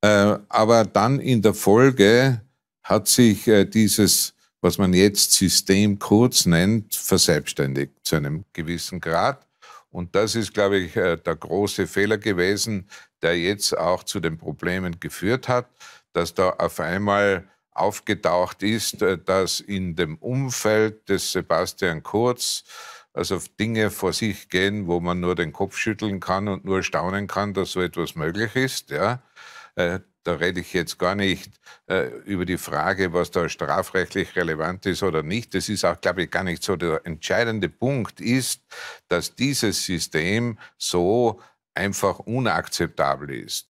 Äh, aber dann in der Folge hat sich äh, dieses, was man jetzt System kurz nennt, verselbstständigt zu einem gewissen Grad. Und das ist, glaube ich, äh, der große Fehler gewesen, der jetzt auch zu den Problemen geführt hat, dass da auf einmal aufgetaucht ist, dass in dem Umfeld des Sebastian Kurz also Dinge vor sich gehen, wo man nur den Kopf schütteln kann und nur staunen kann, dass so etwas möglich ist. Ja. Äh, da rede ich jetzt gar nicht äh, über die Frage, was da strafrechtlich relevant ist oder nicht. Das ist auch, glaube ich, gar nicht so. Der entscheidende Punkt ist, dass dieses System so einfach unakzeptabel ist.